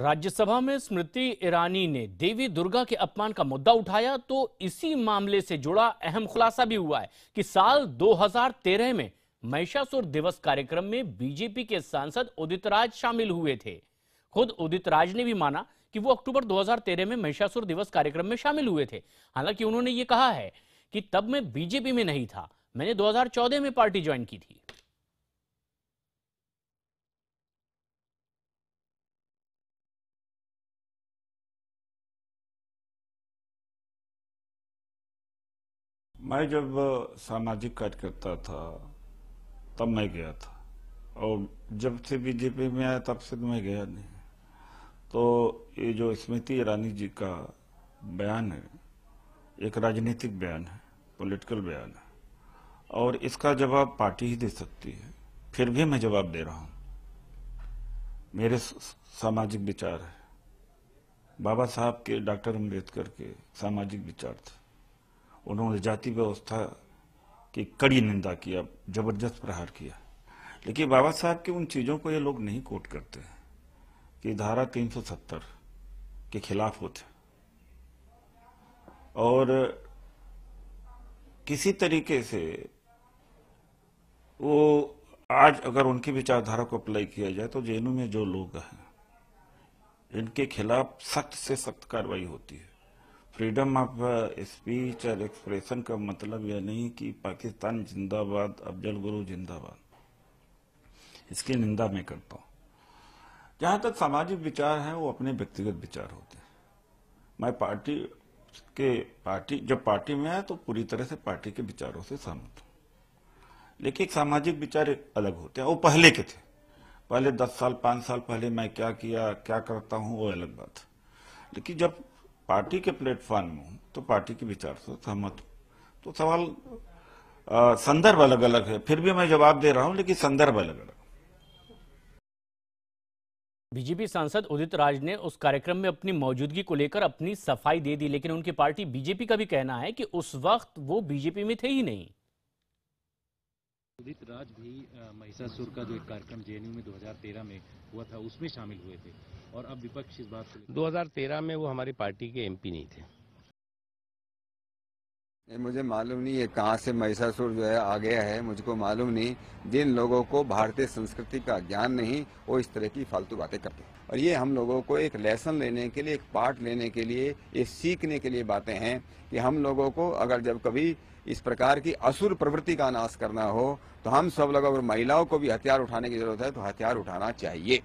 राज्यसभा में स्मृति ईरानी ने देवी दुर्गा के अपमान का मुद्दा उठाया तो इसी मामले से जुड़ा अहम खुलासा भी हुआ है कि साल 2013 में महिषासुर दिवस कार्यक्रम में बीजेपी के सांसद उदित राज शामिल हुए थे खुद उदित राज ने भी माना कि वो अक्टूबर 2013 में महिषासुर दिवस कार्यक्रम में शामिल हुए थे हालांकि उन्होंने ये कहा है कि तब मैं बीजेपी में नहीं था मैंने दो में पार्टी ज्वाइन की थी मैं जब सामाजिक कार्यकर्ता था तब मैं गया था और जब से बीजेपी में आया तब से तो मैं गया नहीं तो ये जो स्मृति ईरानी जी का बयान है एक राजनीतिक बयान है पॉलिटिकल बयान है और इसका जवाब पार्टी ही दे सकती है फिर भी मैं जवाब दे रहा हूँ मेरे सामाजिक विचार है बाबा साहब के डॉक्टर अम्बेडकर के सामाजिक विचार थे उन्होंने जाति व्यवस्था की कड़ी निंदा किया जबरदस्त प्रहार किया लेकिन बाबा साहब की उन चीज़ों को ये लोग नहीं कोट करते कि धारा 370 के खिलाफ होते और किसी तरीके से वो आज अगर उनकी विचारधारा को अप्लाई किया जाए तो जेनू में जो लोग हैं इनके खिलाफ सख्त से सख्त कार्रवाई होती है फ्रीडम ऑफ स्पीच और एक्सप्रेशन का मतलब यह नहीं कि पाकिस्तान जिंदाबाद अफजल गुरु जिंदाबाद इसकी निंदा मैं करता हूँ जहां तक सामाजिक विचार है वो अपने व्यक्तिगत विचार होते हैं मैं पार्टी के पार्टी जब पार्टी में आया तो पूरी तरह से पार्टी के विचारों से सहमत हूं लेकिन सामाजिक विचार अलग होते हैं वो पहले के थे पहले दस साल पांच साल पहले मैं क्या किया क्या करता हूँ वो अलग बात लेकिन जब पार्टी के प्लेटफॉर्म में तो पार्टी के विचार से सहमत तो सवाल संदर्भ अलग अलग है फिर भी मैं जवाब दे रहा हूं लेकिन संदर्भ अलग अलग बीजेपी सांसद उदित राज ने उस कार्यक्रम में अपनी मौजूदगी को लेकर अपनी सफाई दे दी लेकिन उनकी पार्टी बीजेपी का भी कहना है कि उस वक्त वो बीजेपी में थे ही नहीं उदित राज भी महिषासुर का जो एक कार्यक्रम जेएनयू में 2013 में हुआ था उसमें शामिल हुए थे और अब विपक्ष इस बात को तेरह में वो हमारी पार्टी के एमपी नहीं थे मुझे मालूम नहीं ये कहाँ से महिषासुर जो है आ गया है मुझको मालूम नहीं जिन लोगों को भारतीय संस्कृति का ज्ञान नहीं वो इस तरह की फालतू बातें करते हैं और ये हम लोगों को एक लेसन लेने के लिए एक पार्ट लेने के लिए ये सीखने के लिए बातें हैं कि हम लोगों को अगर जब कभी इस प्रकार की असुर प्रवृत्ति का नाश करना हो तो हम सब लोग अगर महिलाओं को भी हथियार उठाने की जरूरत है तो हथियार उठाना चाहिए